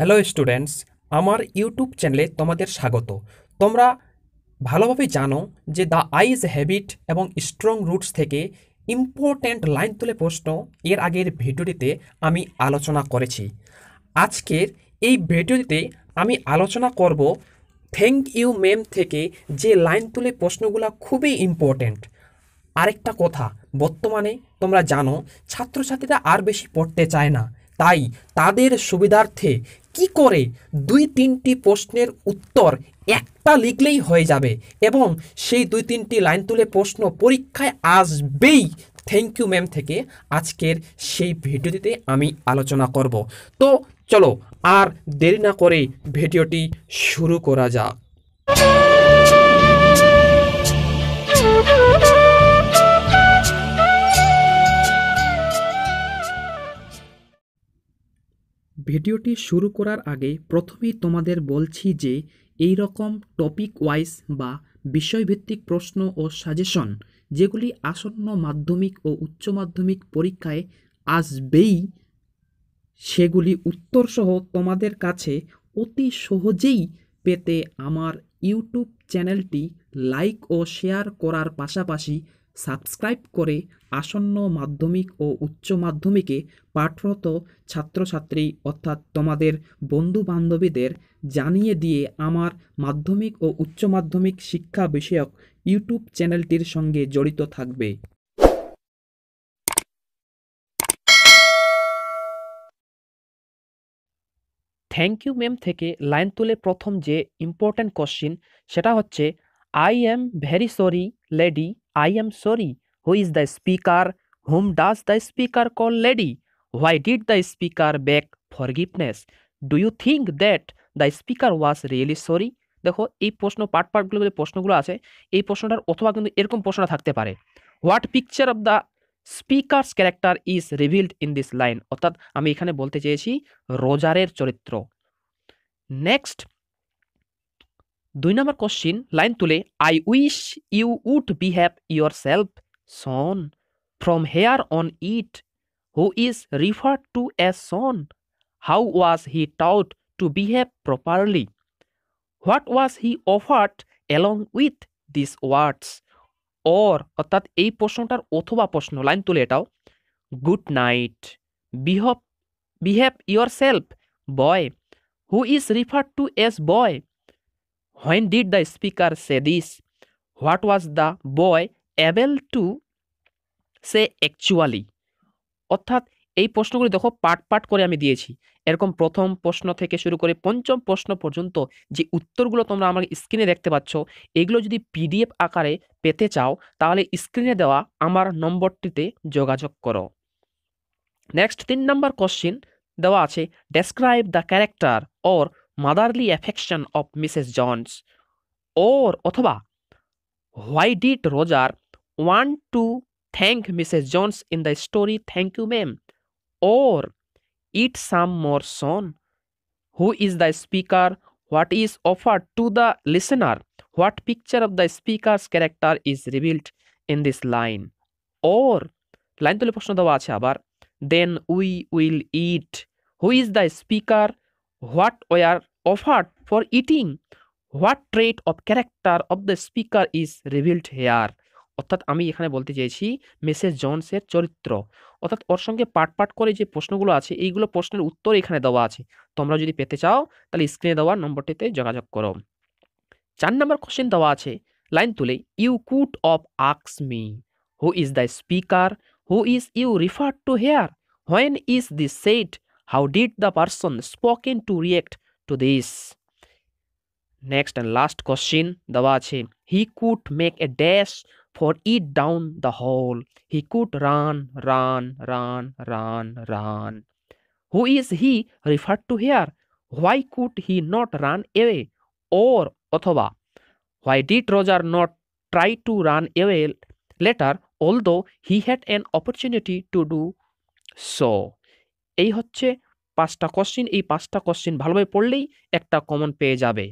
Hello students আমার YouTube চ্যানেলে তোমাদের স্বাগত তোমরা ভালোভাবে জানো যে দ্য আইজ হ্যাবিট এবং স্ট্রং রুটস থেকে ইম্পর্ট্যান্ট লাইন তুলে প্রশ্ন এর আগের ভিডিওটিতে আমি আলোচনা করেছি আজকের এই ভিডিওটিতে আমি আলোচনা করব থ্যাংক ইউ ম্যাম থেকে যে লাইন তুলে প্রশ্নগুলো খুবই ইম্পর্ট্যান্ট আরেকটা কথা বর্তমানে তোমরা জানো ছাত্রছাত্রীরা আর বেশি পড়তে চায় না তাই তাদের সুবিধার্থে কি করে দুই তিনটি প্রশ্নের উত্তর একটা লিখলেই হয়ে যাবে এবং সেই দুই তিনটি লাইন তুলে প্রশ্ন পরীক্ষায় আসবেই থ্যাংক ইউ ম্যাম থেকে আজকের সেই ভিডিওটিতে আমি আলোচনা করব তো চলো আর দেরি না করে ভিডিওটি শুরু করা যাক ভিডিওটি শুরু করার আগে প্রথমেই তোমাদের বলছি যে এই রকম টপিক ওয়াইজ বা বিষয়ভিত্তিক প্রশ্ন ও সাজেশন যেগুলি আসন্ন মাধ্যমিক ও উচ্চ মাধ্যমিক পরীক্ষায় আসবেই সেগুলি উত্তরসহ তোমাদের কাছে অতি সহজেই পেতে আমার ইউটিউব চ্যানেলটি লাইক ও শেয়ার করার পাশাপাশি সাবস্ক্রাইব করে আসন্ন মাধ্যমিক ও উচ্চ মাধ্যমিকে পাঠরত ছাত্রছাত্রী অর্থাৎ তোমাদের বন্ধু বান্ধবীদের জানিয়ে দিয়ে আমার মাধ্যমিক ও উচ্চ মাধ্যমিক শিক্ষা বিষয়ক ইউটিউব চ্যানেলটির সঙ্গে জড়িত থাকবে থ্যাংক ইউ ম্যাম থেকে লাইন তুলে প্রথম যে ইম্পর্ট্যান্ট কোশ্চিন সেটা হচ্ছে I am very sorry, lady. I am sorry. Who is the speaker? Whom does the speaker call lady? Why did the speaker beg forgiveness? Do you think that the speaker was really sorry? দেখো এই প্রশ্ন part পার্টগুলো যে প্রশ্নগুলো আছে এই প্রশ্নটার অথবা কিন্তু এরকম প্রশ্ন থাকতে পারে what picture of the speaker's character is revealed in this line অর্থাৎ আমি এখানে বলতে চেয়েছি রোজারের চরিত্র নেক্সট দুই নম্বর কোশ্চিন লাইন তুলে I wish you would behave yourself son from here on it who is refer to a son how was he taught to behave properly what was he offered along with this words or অর্থাৎ এই প্রশ্নটার অথবা প্রশ্ন line তুলে এটাও good night behave behave yourself boy who is refer to as boy when did the speaker say this what was the boy able to say actually অর্থাৎ এই প্রশ্নগুলি দেখো পাট পাট করে আমি দিয়েছি এরকম প্রথম প্রশ্ন থেকে শুরু করে পঞ্চম প্রশ্ন পর্যন্ত যে উত্তরগুলো তোমরা আমার স্ক্রিনে দেখতে পাচ্ছ এগুলো যদি পিডিএফ আকারে পেতে চাও তাহলে স্ক্রিনে দেওয়া আমার নম্বরটিতে যোগাযোগ করো নেক্সট তিন নম্বর কোশ্চিন দেওয়া আছে describe the character or motherly affection of Mrs. Jones? Or, অথবা, why did Roger want to thank Mrs. Jones in the story Thank You Ma'am? Or, eat some more son? Who is the speaker? What is offered to the listener? What picture of the speaker's character is revealed in this line? Or, line তুলে প্রশ্ন দেওয়া আছে আবার then we will eat who is the speaker what were offered for eating what trait of character of the speaker is revealed here অর্থাৎ আমি এখানে বলতে চেয়েছি মেসেজ জনসের চরিত্র অর্থাৎ ওর সঙ্গে পাট পাট করে যে প্রশ্নগুলো আছে এইগুলো প্রশ্নের উত্তর এখানে দেওয়া আছে তোমরা যদি পেতে চাও তাহলে স্ক্রিনে দেওয়া নম্বরটিতে যোগাযোগ করো চার নম্বর কোশ্চেন দেওয়া আছে লাইন তুলে ইউ কুড অফ আক্স me who is the speaker who is you refer to here when is the set how did the person spoken to react to this. Next and last question দেওয়া আছে he could make a dash for it down the hole he could run run run run run who is he referred to here why could he not run away or অথবা why did roger not try to run away later although he had an opportunity to do so এই হচ্ছে পাঁচটা question এই পাঁচটা question ভালোভাবে পড়লেই একটা common পেয়ে যাবে